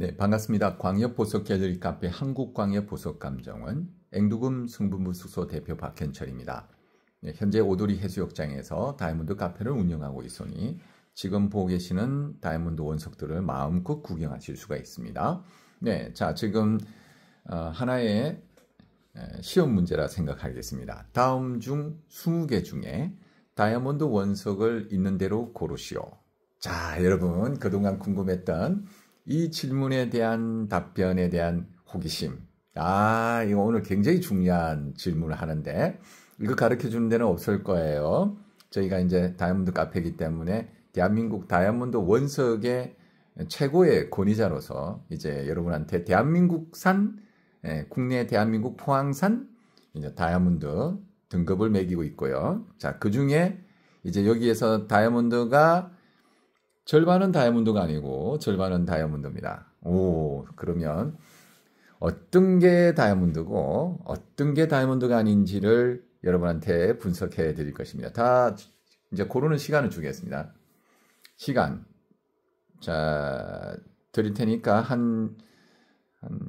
네, 반갑습니다. 광역보석 갤러리 카페 한국광역보석감정원 앵두금 승분부 숙소 대표 박현철입니다. 네, 현재 오도리 해수욕장에서 다이아몬드 카페를 운영하고 있으니 지금 보고 계시는 다이아몬드 원석들을 마음껏 구경하실 수가 있습니다. 네, 자 지금 어, 하나의 시험 문제라 생각하겠습니다. 다음 중 20개 중에 다이아몬드 원석을 있는 대로 고르시오. 자, 여러분 그동안 궁금했던 이 질문에 대한 답변에 대한 호기심. 아, 이거 오늘 굉장히 중요한 질문을 하는데, 이거 가르쳐 주는 데는 없을 거예요. 저희가 이제 다이아몬드 카페이기 때문에 대한민국 다이아몬드 원석의 최고의 권위자로서 이제 여러분한테 대한민국산, 예, 국내 대한민국 포항산 이제 다이아몬드 등급을 매기고 있고요. 자, 그 중에 이제 여기에서 다이아몬드가 절반은 다이아몬드가 아니고 절반은 다이아몬드입니다. 오, 그러면 어떤 게 다이아몬드고 어떤 게 다이아몬드가 아닌지를 여러분한테 분석해 드릴 것입니다. 다 이제 고르는 시간을 주겠습니다. 시간. 자, 드릴 테니까 한, 한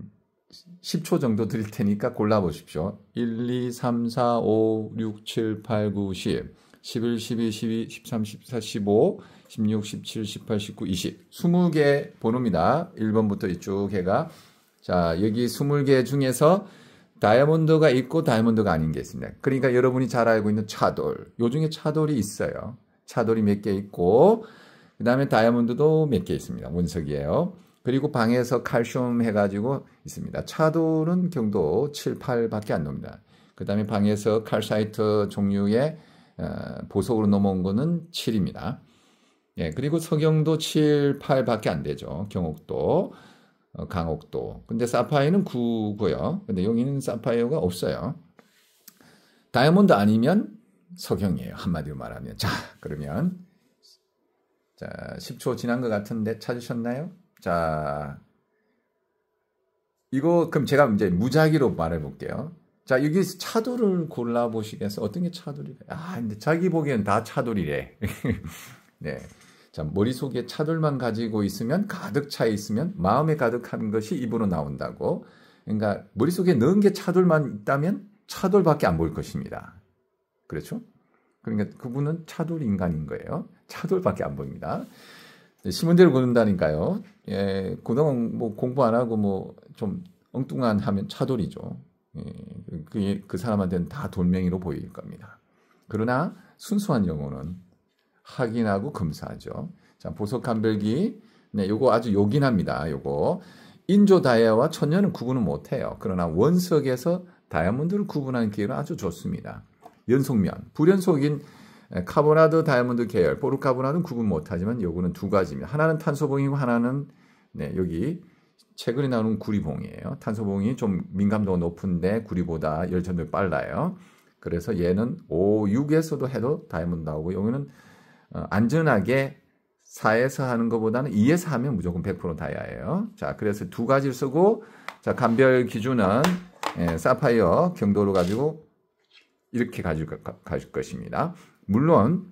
10초 정도 드릴 테니까 골라보십시오. 1, 2, 3, 4, 5, 6, 7, 8, 9, 10. 11, 12, 12, 13, 14, 15, 16, 17, 18, 19, 20. 20개 번호입니다. 1번부터 이쪽 해가. 자, 여기 20개 중에서 다이아몬드가 있고 다이아몬드가 아닌 게 있습니다. 그러니까 여러분이 잘 알고 있는 차돌. 요 중에 차돌이 있어요. 차돌이 몇 개 있고, 그 다음에 다이아몬드도 몇 개 있습니다. 원석이에요. 그리고 방에서 칼슘 해가지고 있습니다. 차돌은 경도 7, 8밖에 안놉니다그 다음에 방에서 칼사이트 종류의 어, 보석으로 넘어온 거는 7입니다. 예, 그리고 서경도 7, 8밖에 안 되죠. 경옥도, 어, 강옥도. 근데 사파이는 9고요. 근데 여기는 사파이어가 없어요. 다이아몬드 아니면 서경이에요 한마디로 말하면. 자, 그러면 자, 10초 지난 것 같은데 찾으셨나요? 자, 이거 그럼 제가 이제 무작위로 말해 볼게요. 자, 여기서 차돌을 골라보시겠어요? 어떤 게 차돌이래? 아, 근데 자기 보기엔 다 차돌이래. 네. 자, 머릿속에 차돌만 가지고 있으면 가득 차 있으면 마음에 가득한 것이 입으로 나온다고. 그러니까 머릿속에 넣은 게 차돌만 있다면 차돌밖에 안 보일 것입니다. 그렇죠? 그러니까 그분은 차돌 인간인 거예요. 차돌밖에 안 보입니다. 시문대를굳는다니까요 네, 예, 고등 뭐 공부 안 하고 뭐 좀 엉뚱한 하면 차돌이죠. 그, 그 사람한테는 다 돌멩이로 보일 겁니다. 그러나 순수한 영혼은 확인하고 검사하죠 자, 보석 감별기. 네, 요거 아주 요긴합니다. 요거. 인조 다이아와 천연은 구분은 못 해요. 그러나 원석에서 다이아몬드를 구분하는 기회는 아주 좋습니다. 연속면, 불연속인 카보나드 다이아몬드 계열, 보르카보나드는 구분 못하지만 요거는 두 가지입니다. 하나는 탄소봉이고 하나는 네, 여기 최근에 나오는 구리봉이에요. 탄소봉이 좀 민감도가 높은데 구리보다 열전도 빨라요. 그래서 얘는 5, 6에서도 해도 다이아몬드 나오고 여기는 어, 안전하게 4에서 하는 것보다는 2에서 하면 무조건 100% 다이아예요. 자, 그래서 두 가지를 쓰고 자, 감별 기준은 예, 사파이어 경도로 가지고 이렇게 가질, 가질 것입니다. 물론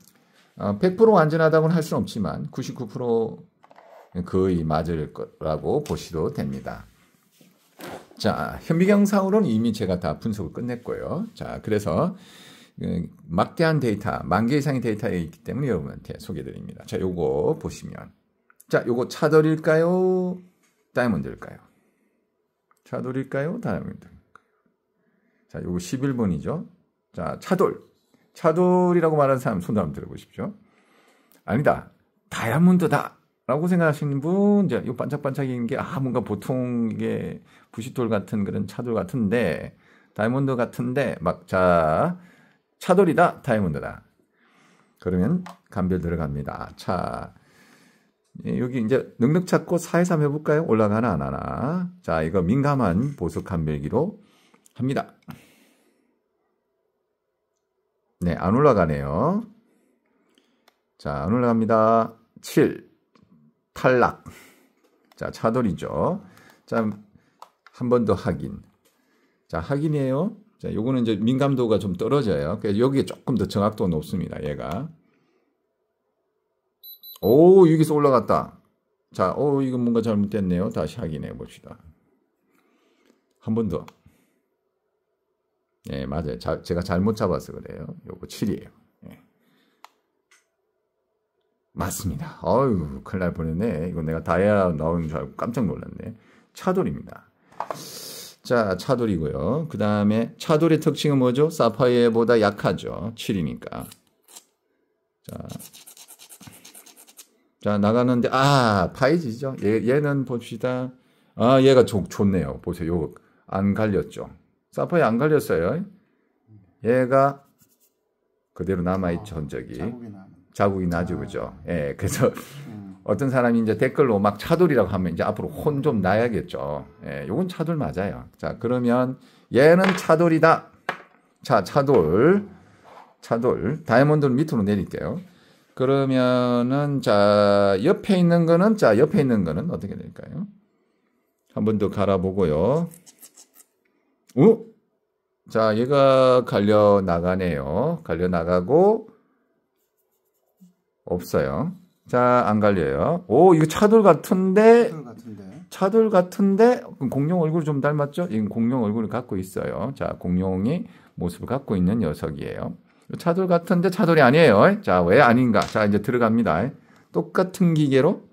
100% 어, 안전하다고는 할 수는 없지만 99% 그의 맞을 거라고 보시도 됩니다. 자, 현미경상으로는 이미 제가 다 분석을 끝냈고요. 자, 그래서 그, 막대한 데이터, 만개 이상의 데이터에 있기 때문에 여러분한테 소개드립니다. 자, 요거 보시면. 자, 요거 차돌일까요? 다이아몬드일까요? 차돌일까요? 다이아몬드일까요? 자, 요거 11번이죠. 자, 차돌. 차돌이라고 말하는 사람 손도 한번 들어보십시오. 아니다. 다이아몬드다. 라고 생각하시는 분, 이제 이반짝반짝인 게, 아, 뭔가 보통 이게 부시돌 같은 그런 차돌 같은데, 다이몬드 같은데, 막, 자, 차돌이다, 다이몬드다. 그러면 감별 들어갑니다. 자, 아, 예, 여기 이제 능력 찾고 423 해볼까요? 올라가나 안 하나? 자, 이거 민감한 보석 감별기로 합니다. 네, 안 올라가네요. 자, 안 올라갑니다. 7. 탈락. 자, 차돌이죠. 자, 한 번 더 확인. 자, 확인이에요. 자, 요거는 이제 민감도가 좀 떨어져요. 그래서 여기에 조금 더 정확도가 높습니다. 얘가. 오, 여기서 올라갔다. 자, 오, 이건 뭔가 잘못됐네요. 다시 확인해 봅시다. 한 번 더. 예, 네, 맞아요. 자, 제가 잘못 잡아서 그래요. 요거 7이에요. 맞습니다. 아유, 큰일 날 뻔했네. 이건 내가 다이아 나오는 줄 알고 깜짝 놀랐네. 차돌입니다. 자, 차돌이고요. 그 다음에 차돌의 특징은 뭐죠? 사파이어보다 약하죠. 7이니까. 자, 자 나가는데 아 파이지죠. 얘, 얘는 봅시다. 아 얘가 좋, 좋네요. 보세요. 요안 갈렸죠. 사파이 안 갈렸어요. 얘가 그대로 남아있죠. 흔적이. 아, 자국이 나죠, 아. 그죠? 예, 그래서 음. 어떤 사람이 이제 댓글로 막 차돌이라고 하면 이제 앞으로 혼 좀 나야겠죠. 예, 요건 차돌 맞아요. 자, 그러면 얘는 차돌이다. 자, 차돌. 차돌. 다이아몬드를 밑으로 내릴게요. 그러면은 자, 옆에 있는 거는 자, 옆에 있는 거는 어떻게 될까요? 한 번 더 갈아보고요. 오? 자, 얘가 갈려 나가네요. 갈려 나가고 없어요. 자, 안 갈려요. 오, 이거 차돌 같은데. 차돌 같은데. 차돌 같은데 공룡 얼굴 좀 닮았죠? 이건 공룡 얼굴을 갖고 있어요. 자, 공룡이 모습을 갖고 있는 녀석이에요. 차돌 같은데 차돌이 아니에요. 자, 왜 아닌가? 자, 이제 들어갑니다. 똑같은 기계로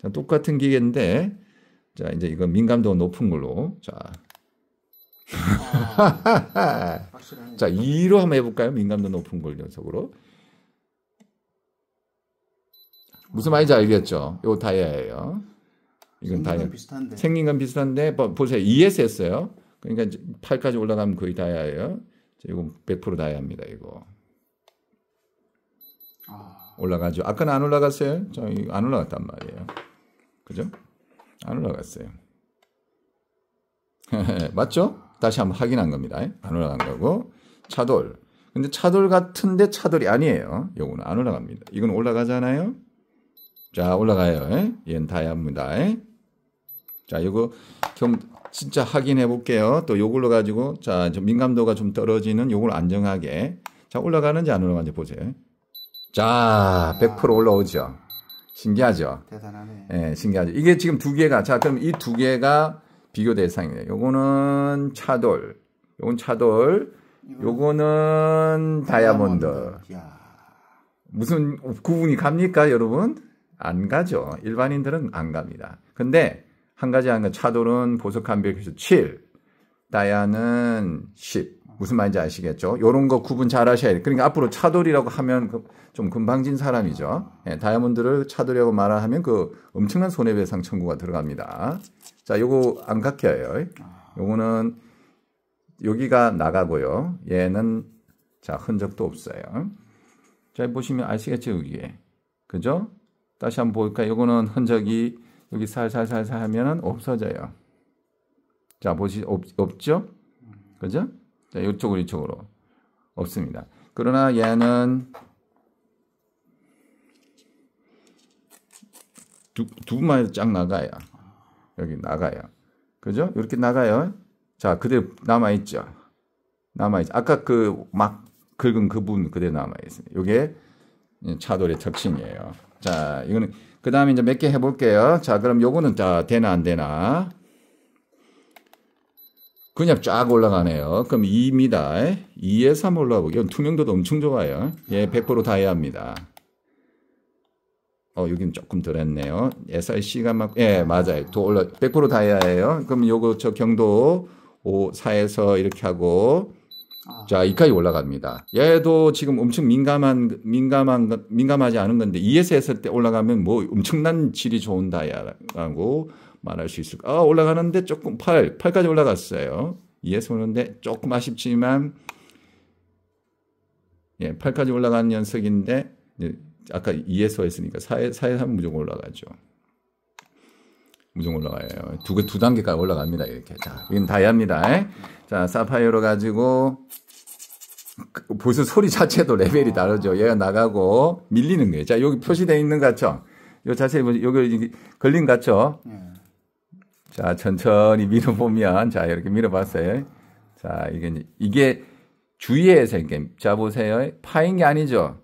자, 똑같은 기계인데 자, 이제 이거 민감도 높은 걸로. 자. 아, 자, 2로 한번 해 볼까요? 민감도 높은 걸 녀석으로. 무슨 말인지 알겠죠? 요 다이아예요. 이건 다이아. 비슷한데. 생긴 건 비슷한데 뭐, 보세요. ES 했예요 그러니까 8까지 올라가면 거의 다이아예요. 이거 100% 다이아입니다. 이거. 아... 올라가죠. 아까는 안 올라갔어요. 저안 올라갔단 말이에요. 그죠? 안 올라갔어요. 맞죠? 다시 한번 확인한 겁니다. 안 올라간 거고 차돌. 근데 차돌 같은데 차돌이 아니에요. 요거는 안 올라갑니다. 이건 올라가잖아요. 자, 올라가요. 얘는 예? 다야입니다. 예? 자, 이거 좀 진짜 확인해 볼게요. 또 요걸로 가지고 자, 민감도가 좀 떨어지는 요걸 안정하게 자, 올라가는지 안 올라가는지 보세요. 자, 100% 올라오죠. 신기하죠? 대단하네. 예, 신기하죠. 이게 지금 두 개가 자, 그럼 이 두 개가 비교 대상이에요. 요거는 차돌. 요건 차돌. 요거는 다이아몬드. 다이아몬드. 무슨 구분이 갑니까, 여러분? 안 가죠. 일반인들은 안 갑니다. 근데 한 가지 한가 차돌은 보석한별에서 7, 다이아는 10. 무슨 말인지 아시겠죠? 요런 거 구분 잘 하셔야 돼요. 그러니까 앞으로 차돌이라고 하면 그 좀 금방진 사람이죠. 네, 다이아몬드를 차돌이라고 말하면 그 엄청난 손해배상 청구가 들어갑니다. 자, 요거 안 깎여요. 요거는 여기가 나가고요. 얘는 자, 흔적도 없어요. 자, 보시면 아시겠죠, 여기에. 그죠? 다시 한번 볼까? 이거는 흔적이 여기 살살살살 하면은 없어져요. 자, 보시 없, 없죠? 그죠? 자, 이쪽으로 이쪽으로 없습니다. 그러나 얘는 두, 두 마리 쫙 나가요. 여기 나가요. 그죠? 이렇게 나가요. 자, 그대로 남아있죠? 남아있죠. 아까 그 막 긁은 그 부분 그대로 남아있습니다. 이게 예, 차돌의 특징이에요. 자, 이거는 그 다음에 이제 몇 개 해볼게요. 자, 그럼 요거는 자, 되나 안 되나. 그냥 쫙 올라가네요. 그럼 2입니다. 2에 3 올라가고, 투명도도 엄청 좋아요. 예, 100%다 해야 합니다 어, 여기는 조금 덜 했네요. SRC가 막, 예, 맞아요. 더 올라, 100%다 해야 해요 그럼 요거 저 경도 5, 4에서 이렇게 하고, 자, 2까지 올라갑니다. 얘도 지금 엄청 민감한, 민감한, 민감하지 않은 건데, 2에서 e 했을 때 올라가면 뭐 엄청난 질이 좋은다라고 말할 수 있을까. 아, 올라가는데 조금 8, 8까지 올라갔어요. 2에서 e 오는데 조금 아쉽지만, 예, 8까지 올라간 녀석인데, 아까 2에서 e 했으니까 4에, 4에 하면 무조건 올라가죠. 무조 올라가요. 두 개, 두 단계까지 올라갑니다. 이렇게. 자, 이건 다이아입니다. 자, 사파이어로 가지고, 그, 벌써 소리 자체도 레벨이 다르죠. 얘가 나가고, 밀리는 거예요. 자, 여기 표시되어 있는 것 같죠? 요 자세히 보세요. 여기 걸린 것 같죠? 자, 천천히 밀어보면, 자, 이렇게 밀어봤어요. 자, 이게, 이게 주위에서 이게 자, 보세요. 파인 게 아니죠?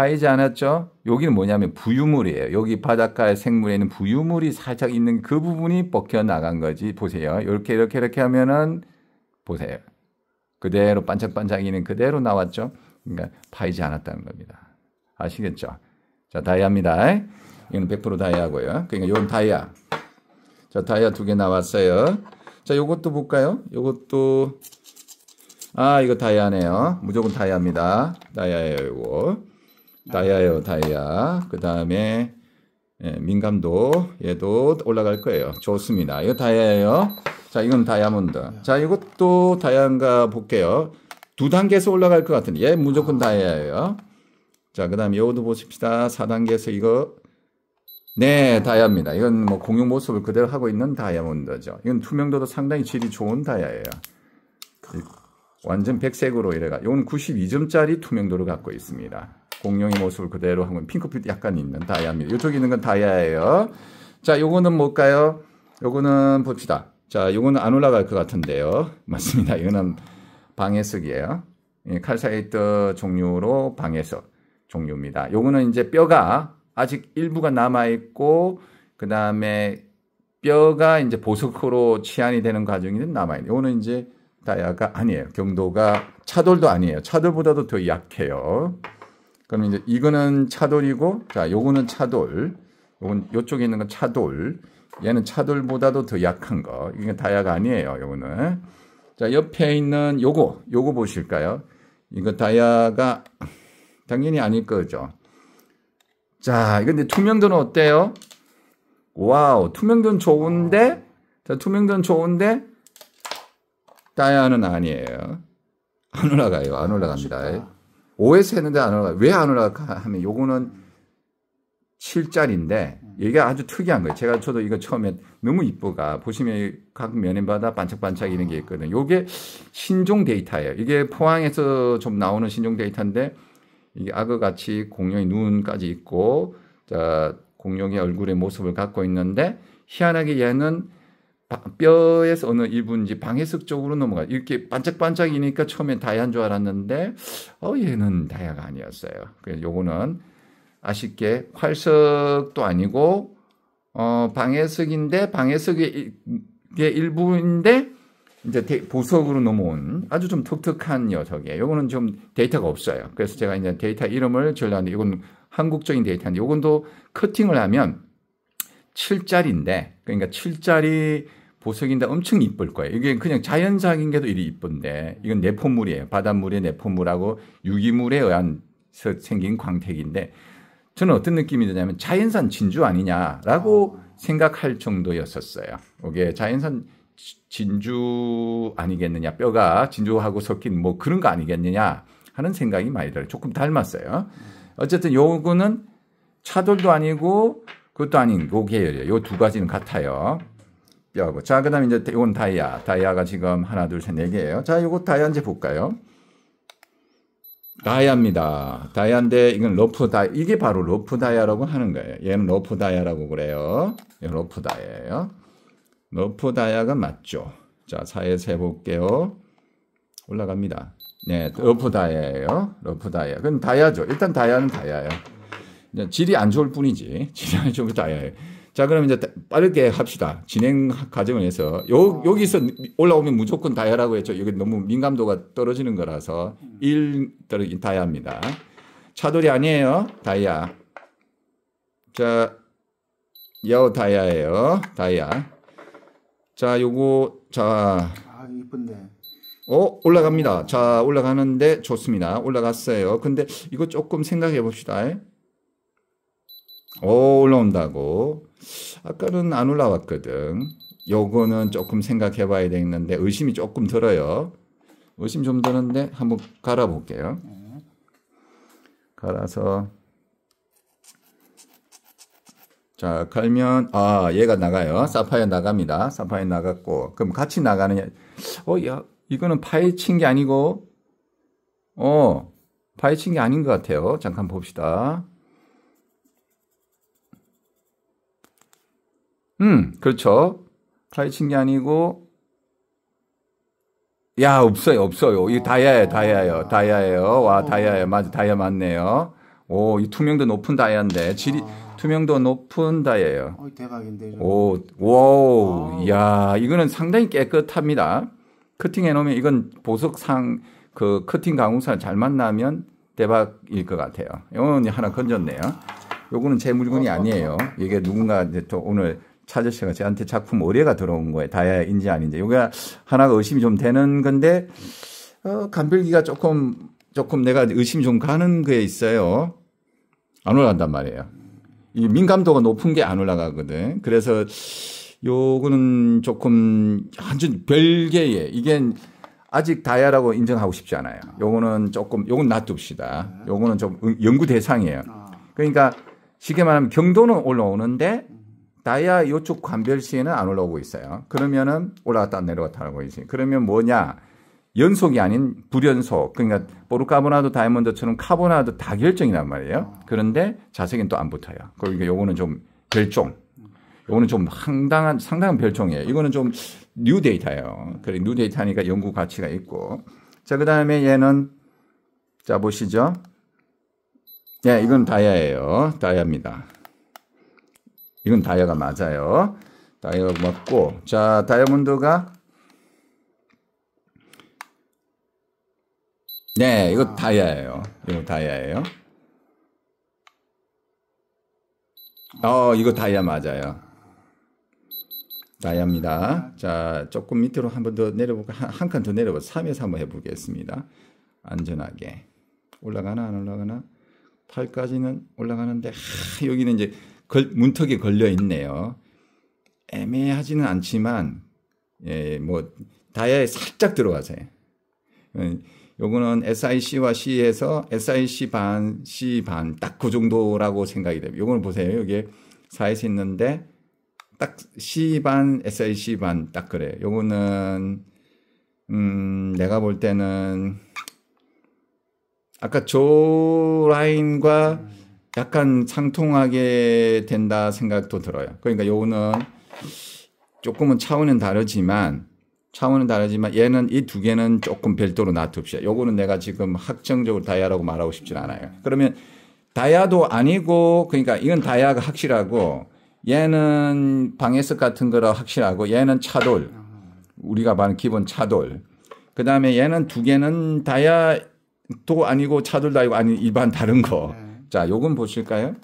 파이지 않았죠? 여기는 뭐냐면 부유물이에요. 여기 바닷가의 생물에는 부유물이 살짝 있는 그 부분이 벗겨나간 거지. 보세요. 이렇게, 이렇게, 이렇게 하면은, 보세요. 그대로 반짝반짝이는 그대로 나왔죠? 그러니까 파이지 않았다는 겁니다. 아시겠죠? 자, 다이아입니다. 이건 100% 다이아고요. 그러니까 이건 다이아. 자, 다이아 두 개 나왔어요. 자, 요것도 볼까요? 이것도 아, 이거 다이아네요. 무조건 다이아입니다. 다이아예요, 이거 다이아요, 다이아. 그 다음에 예, 민감도 얘도 올라갈 거예요. 좋습니다. 이거 다이아예요. 자, 이건 다이아몬드. 자, 이것도 다이아인가 볼게요. 두 단계에서 올라갈 것 같은데 얘 무조건 다이아예요. 자, 그다음 에 요도 보십시다. 4단계에서 이거 네, 다이아입니다. 이건 뭐 공용 모습을 그대로 하고 있는 다이아몬드죠. 이건 투명도도 상당히 질이 좋은 다이아예요. 완전 백색으로 이래가. 이건 92점짜리 투명도를 갖고 있습니다. 공룡의 모습을 그대로 한 건 핑크빛 약간 있는 다이아입니다. 이쪽에 있는 건 다이아예요. 자, 요거는 뭘까요? 요거는 봅시다. 자, 요거는 안 올라갈 것 같은데요. 맞습니다. 이거는 방해석이에요. 예, 칼사이트 종류로 방해석 종류입니다. 요거는 이제 뼈가 아직 일부가 남아 있고 그 다음에 뼈가 이제 보석으로 치안이 되는 과정이 남아 있는. 데 요거는 이제 다이아가 아니에요. 경도가 차돌도 아니에요. 차돌보다도 더 약해요. 그러면 이제 이거는 차돌이고 자, 요거는 차돌. 요건 요쪽에 있는 건 차돌. 얘는 차돌보다도 더 약한 거. 이게 다약 아니에요. 요거는. 자, 옆에 있는 요거. 요거 보실까요? 이거 다야가 당연히 아닐 거죠. 자, 근데 투명도는 어때요? 와우, 투명도는 좋은데, 자, 투명도는 좋은데, 다야는 아니에요. 안 올라가요. 안 올라갑니다. 쉽다. 5에서 했는데 안 올라가. 왜안 올라가 하면 요거는 7짜리인데 이게 아주 특이한 거예요. 제가 저도 이거 처음에 너무 이쁘가 보시면 각 면인마다 반짝반짝 이런 게 있거든요. 요게 신종 데이터예요. 이게 포항에서 좀 나오는 신종 데이터인데 이게 악어같이 공룡의 눈까지 있고 자, 공룡의 얼굴의 모습을 갖고 있는데 희한하게 얘는 뼈에서 어느 일부인지 방해석 쪽으로 넘어가 이렇게 반짝반짝이니까 처음엔 다이아인 줄 알았는데 어 얘는 다이아가 아니었어요. 그래서 요거는 아쉽게 활석도 아니고 어 방해석인데 방해석의 일부인데 이제 보석으로 넘어온 아주 좀 독특한 녀석이에요. 요거는 좀 데이터가 없어요. 그래서 제가 이제 데이터 이름을 전라는데 이건 한국적인 데이터인데 요건도 커팅을 하면 7짜리인데 그러니까 7짜리 보석인데 엄청 이쁠 거예요. 이게 그냥 자연적인 게도 이리 이쁜데 이건 내포물이에요. 바닷물의 내포물하고 유기물에 의한서 생긴 광택인데 저는 어떤 느낌이 드냐면 자연산 진주 아니냐라고 아. 생각할 정도였었어요. 이게 자연산 진주 아니겠느냐 뼈가 진주하고 섞인 뭐 그런 거 아니겠느냐 하는 생각이 많이 들어요. 조금 닮았어요. 어쨌든 요거는 차돌도 아니고 그것도 아닌 요 계열이에요. 요 두 가지는 같아요. 뼈고. 뭐. 자, 그 다음에 이제 이건 다이아. 다이아가 지금 하나, 둘, 셋, 네 개예요. 자, 이거 다이아 이제 볼까요? 다이아입니다. 다이아인데 이건 러프 다이 이게 바로 러프 다이아라고 하는 거예요. 얘는 러프 다이아라고 그래요. 러프 다이아예요. 러프 다이아가 맞죠. 자, 사에 세 볼게요. 올라갑니다. 네, 러프 다이아예요. 러프 다이아. 그럼 다이아죠. 일단 다이아는 다이아예요. 질이 안 좋을 뿐이지. 질이 안 좋을 다이아예요. 자, 그럼 이제 빠르게 합시다. 진행 과정을 해서 요, 어. 여기서 올라오면 무조건 다이아라고 했죠. 여기 너무 민감도가 떨어지는 거라서 1 음. 떨어진 다이아입니다. 차돌이 아니에요. 다이아. 자, 여 다이아예요. 다이아. 자, 요거 자. 아, 이쁜데. 어, 올라갑니다. 자, 올라가는데 좋습니다. 올라갔어요. 근데 이거 조금 생각해 봅시다. 오, 어, 올라온다고. 아까는 안 올라왔거든. 요거는 조금 생각해 봐야 되겠는데 의심이 조금 들어요. 의심 좀 드는데 한번 갈아 볼게요. 갈아서 자, 갈면 아, 얘가 나가요. 사파이어 나갑니다. 사파이어 나갔고. 그럼 같이 나가는 어, 야, 이거는 파헤친 게 아니고 어, 파헤친 게 아닌 것 같아요. 잠깐 봅시다. 음, 그렇죠. 프라이친 게 아니고 야 없어요 없어요 이 다이아예요 다이아예요 다이아예요 와 어. 다이아예요 맞아 다이아 맞네요 오이 투명도 높은 다이아인데 질이 아. 투명도 높은 다이아예요 어, 대박인데 오와야 아. 이거는 상당히 깨끗합니다 커팅해 놓으면 이건 보석상 그 커팅 강우산 잘 만나면 대박일 것 같아요 이건 하나 건졌네요 요거는 제 물건이 아니에요 이게 누군가 이제 또 오늘 차저 씨가 저한테 작품 의뢰가 들어온 거예요. 다야인지 아닌지. 요게 하나가 의심이 좀 되는 건데, 어, 간별기가 조금, 조금 내가 의심이 좀 가는 게 있어요. 안 올라간단 말이에요. 이 민감도가 높은 게 안 올라가거든. 그래서 요거는 조금 한준 별개의 이게 아직 다야라고 인정하고 싶지 않아요. 요거는 조금 요건 놔둡시다. 요거는 좀 연구 대상이에요. 아. 그러니까 쉽게 말하면 경도는 올라오는데 다이아 이쪽 관별시에는 안 올라오고 있어요. 그러면은 올라갔다 내려갔다 하고 있어요 그러면 뭐냐? 연속이 아닌 불연속. 그러니까 보르카보나도 다이아몬드처럼 카보나도 다 결정이란 말이에요. 그런데 자색은 또안 붙어요. 그러니까 요거는 좀 별종. 요거는 좀 상당한 상당한 별종이에요. 이거는 좀 뉴 데이터예요. 그래 뉴 데이터니까 연구 가치가 있고. 자, 그다음에 얘는 자 보시죠. 예, 이건 다이아예요. 다이아입니다. 이건 다이아가 맞아요. 다이아가 맞고 자 다이아몬드가 네 이거 아. 다이아예요. 이거 다이아예요. 어 이거 다이아 맞아요. 다이아입니다. 자 조금 밑으로 한번 더 내려볼까 한 칸 더 내려봐 3에서 한번 해보겠습니다. 안전하게 올라가나 안 올라가나 8까지는 올라가는데 하, 여기는 이제 걸, 문턱이 걸려 있네요. 애매하지는 않지만 예, 뭐 다이아에 살짝 들어가세요. 예, 요거는 SIC와 C에서 SIC 반, C 반 딱 그 정도라고 생각이 됩니다. 요거는 보세요. 여기 4에서 있는데 딱 C 반, SIC 반 딱 그래요. 요거는 음, 내가 볼 때는 아까 저 라인과 약간 상통하게 된다 생각도 들어요. 그러니까 요거는 조금은 차원은 다르지만 차원은 다르지만 얘는 이 두 개는 조금 별도로 놔둡시다. 요거는 내가 지금 확정적으로 다이아라고 말하고 싶진 않아요. 그러면 다이아도 아니고 그러니까 이건 다이아가 확실하고 얘는 방해석 같은 거라 확실하고 얘는 차돌 우리가 말하는 기본 차돌 그 다음에 얘는 두 개는 다이아도 아니고 차돌도 아니고 아니 일반 다른 거 네. 자, 요건 보실까요?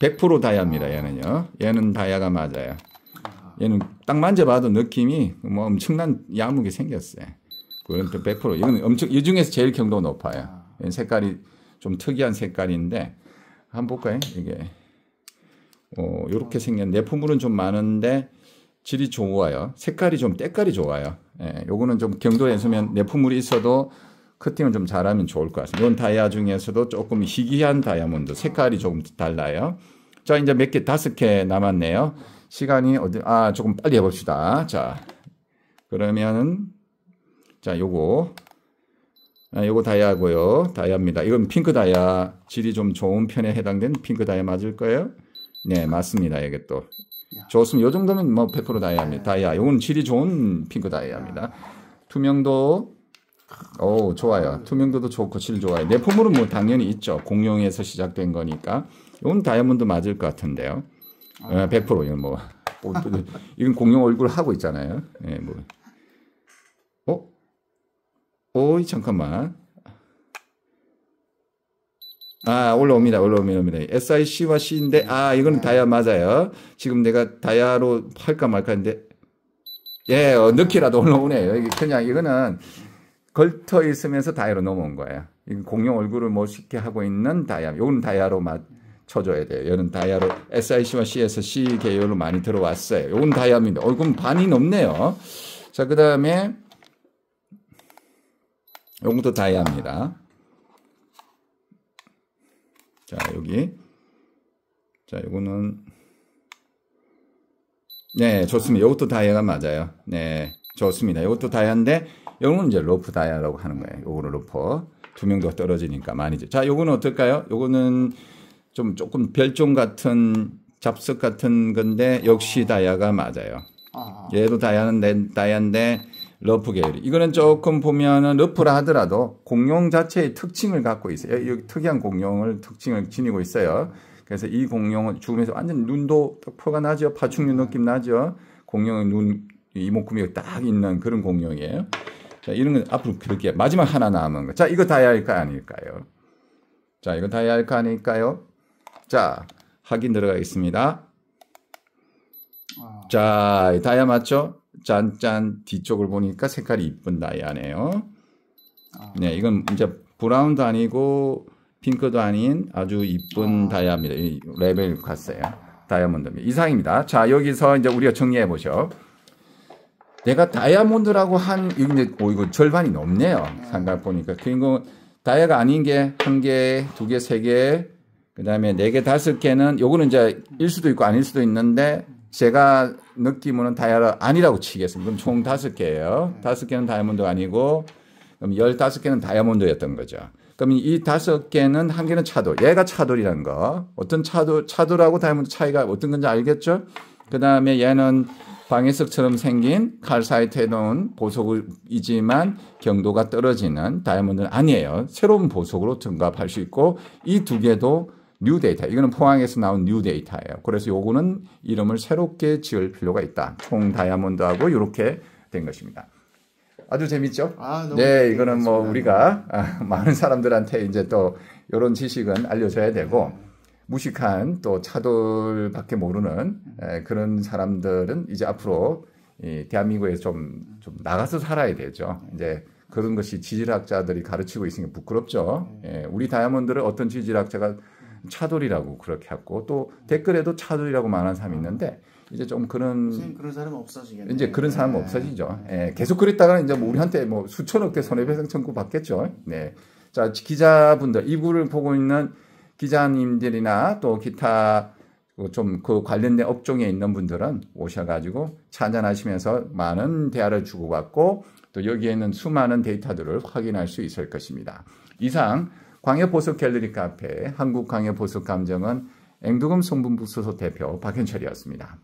100% 다야입니다. 얘는요. 얘는 다야가 맞아요. 얘는 딱 만져봐도 느낌이 뭐 엄청난 야무게 생겼어요. 그건 100% 이건 엄청 이 중에서 제일 경도 높아요. 색깔이 좀 특이한 색깔인데 한번 볼까요? 이게 어, 요렇게 생긴 내품물은 좀 많은데 질이 좋아요. 색깔이 좀 때깔이 좋아요. 예, 요거는 좀 경도에 있으면 내품물이 있어도 커팅은좀 그 잘하면 좋을 것 같습니다. 이건 다이아 중에서도 조금 희귀한 다이아몬드 색깔이 조금 달라요. 자 이제 몇개 다섯 개 남았네요. 시간이 어디 아 조금 빨리 해봅시다. 자 그러면은 자 요거 아, 요거 다이아고요. 다이아입니다. 이건 핑크 다이아 질이 좀 좋은 편에 해당된 핑크 다이아 맞을 거예요. 네 맞습니다. 이게 또 좋습니다. 요 정도면 뭐 100% 다이아입니다. 다이아. 요건 질이 좋은 핑크 다이아입니다. 투명도 오, 좋아요. 투명도도 좋고 질 좋아요. 내품으로뭐 당연히 있죠. 공룡에서 시작된 거니까. 이건 다이아몬드 맞을 것 같은데요. 아, 예, 100% 이건 뭐 어, 이건 공룡 얼굴 하고 있잖아요. 예, 뭐. 어? 오이 잠깐만. 아, 올라옵니다. 올라옵니다. SIC와 C인데 아, 이건 네. 다이아 맞아요. 지금 내가 다이아로 할까 말까 했는데 예, 늦게라도 어, 올라오네요. 그냥 이거는 걸터 있으면서 다이아로 넘어온 거예요. 공룡 얼굴을 멋있게 하고 있는 다이아. 요건 다이아로 맞춰줘야 돼요. 요는 다이아로 SIC와 C에서 C 계열로 많이 들어왔어요. 요건 다이아입니다. 어, 그럼 반이 넘네요. 자, 그 다음에 요것도 다이아입니다. 자, 여기. 자, 요거는 네, 좋습니다. 요것도 다이아가 맞아요. 네. 좋습니다. 이것도 다이아인데 이건 이제 로프 다이아라고 하는 거예요. 이거는로프두명도 떨어지니까 많이죠. 자, 요거는 어떨까요? 이거는좀 조금 별종 같은 잡석 같은 건데 역시 아. 다이아가 맞아요. 아. 얘도 다이아인데 다이아인데 러프 계열이. 이거는 조금 보면은 러프라 하더라도 공룡 자체의 특징을 갖고 있어요. 여기 특이한 공룡을 특징을 지니고 있어요. 그래서 이 공룡은 죽으면서 완전 눈도 딱 표가 나죠. 파충류 느낌 나죠. 공룡의 눈 이목구비가 딱 있는 그런 공룡이에요. 자, 이런 건 앞으로 그렇게 마지막 하나 남은 거. 자, 이거 다이아일까 아닐까요? 자, 이거 다이아일까 아닐까요? 자, 확인 들어가겠습니다. 자, 다이아 맞죠? 짠짠 뒤쪽을 보니까 색깔이 이쁜 다이아네요. 네, 이건 이제 브라운도 아니고 핑크도 아닌 아주 이쁜 아. 다이아입니다. 레벨 갔어요. 다이아몬드입니다. 이상입니다. 자, 여기서 이제 우리가 정리해 보죠. 내가 다이아몬드라고 한 이제 오 이거 절반이 넘네요. 생각 보니까 그리고 그러니까 다이아가 아닌 게 한 개, 두 개, 세 개, 그다음에 네 개, 다섯 개는 요거는 이제 일 수도 있고 아닐 수도 있는데 제가 느낌으로는 다이아 아니라고 치겠습니다. 그럼 총 다섯 개예요. 다섯 개는 다이아몬드가 아니고 그럼 열다섯 개는 다이아몬드였던 거죠. 그럼 이 다섯 개는 한 개는 차돌. 얘가 차돌이라는 거. 어떤 차돌 차돌하고 다이아몬드 차이가 어떤 건지 알겠죠? 그다음에 얘는 방해석처럼 생긴 칼사이트에 놓은 보석이지만 경도가 떨어지는 다이아몬드는 아니에요. 새로운 보석으로 등급할 수 있고 이 두 개도 뉴 데이터. 이거는 포항에서 나온 뉴 데이터예요. 그래서 요거는 이름을 새롭게 지을 필요가 있다. 총 다이아몬드하고 이렇게 된 것입니다. 아주 재밌죠? 아, 네, 이거는 뭐 우리가 아, 많은 사람들한테 이제 또 이런 지식은 알려줘야 되고 무식한 또 차돌밖에 모르는 에, 그런 사람들은 이제 앞으로 이 대한민국에서 좀, 좀 나가서 살아야 되죠. 이제 그런 것이 지질학자들이 가르치고 있으니 부끄럽죠. 에, 네. 예, 우리 다이아몬드를 어떤 지질학자가 차돌이라고 그렇게 하고 또 댓글에도 차돌이라고 말하는 사람이 있는데 이제 좀 그런 그런 사람 없어지겠네. 이제 그런 사람 네. 없어지죠. 예, 계속 그랬다가 이제 뭐 우리한테 뭐 수천억 대 손해배상 청구 받겠죠. 네. 자 기자분들 이불을 보고 있는 기자님들이나 또 기타 좀 그 관련된 업종에 있는 분들은 오셔가지고 찬잔하시면서 많은 대화를 주고받고 또 여기에 있는 수많은 데이터들을 확인할 수 있을 것입니다. 이상 광역보석 갤러리 카페 한국광역보석감정은 앵두금 성분부소 대표 박현철이었습니다.